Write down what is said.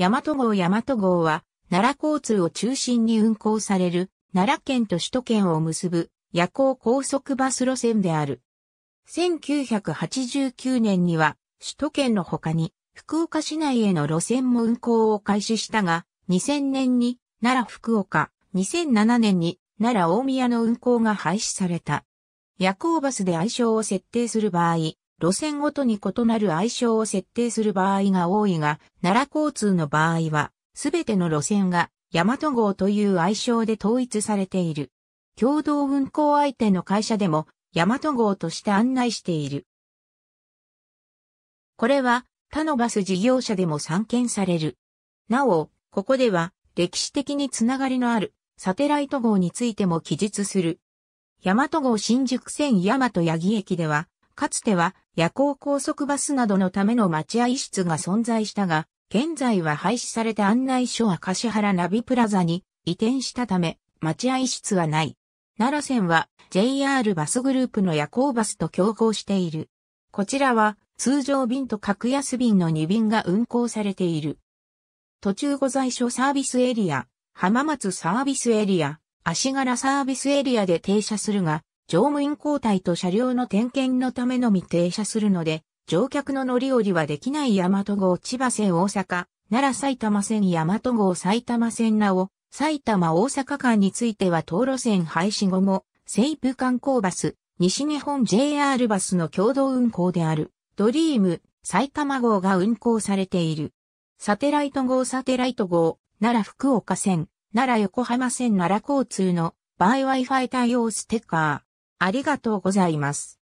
大和号大和号は、奈良交通を中心に運行される、奈良県と首都圏を結ぶ夜行高速バス路線である。1989年には、首都圏の他に、福岡市内への路線も運行を開始したが、2000年に奈良福岡、2007年に奈良大宮の運行が廃止された。夜行バスで愛称を設定する場合、路線ごとに異なる愛称を設定する場合が多いが、奈良交通の場合は、すべての路線が、大和号という愛称で統一されている。共同運行相手の会社でも、大和号として案内している。これは、他のバス事業者でも散見される。なお、ここでは、歴史的につながりのある、サテライト号についても記述する。大和号新宿線大和八木駅では、かつては夜行高速バスなどのための待合室が存在したが、現在は廃止された案内所は柏原ナビプラザに移転したため、待合室はない。奈良線は JR バスグループの夜行バスと競合している。こちらは通常便と格安便の2便が運行されている。途中ご在所サービスエリア、浜松サービスエリア、足柄サービスエリアで停車するが、乗務員交代と車両の点検のためのみ停車するので、乗客の乗り降りはできない大和号千葉線大阪、奈良埼玉線大和号埼玉線なお、埼玉大阪間については東路線廃止後も、西部観光バス、西日本 JR バスの共同運行である、ドリーム、埼玉号が運行されている。サテライト号サテライト号、奈良福岡線、奈良横浜線奈良交通の、バイ Wi-Fi 対応ステッカー。ありがとうございます。